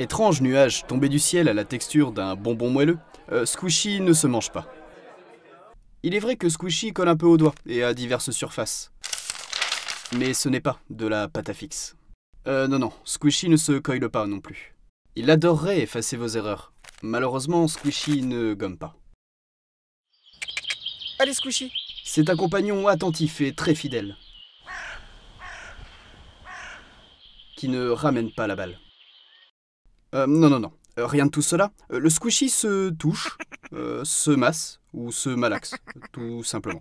Étrange nuage tombé du ciel à la texture d'un bonbon moelleux, euh, Squishy ne se mange pas. Il est vrai que Squishy colle un peu au doigts et à diverses surfaces. Mais ce n'est pas de la pâte à fixe. Euh, non, non, Squishy ne se coille pas non plus. Il adorerait effacer vos erreurs. Malheureusement, Squishy ne gomme pas. Allez, Squishy C'est un compagnon attentif et très fidèle. Qui ne ramène pas la balle. Euh, non, non, non. Euh, rien de tout cela. Euh, le squishy se touche, se masse ou se malaxe, tout simplement.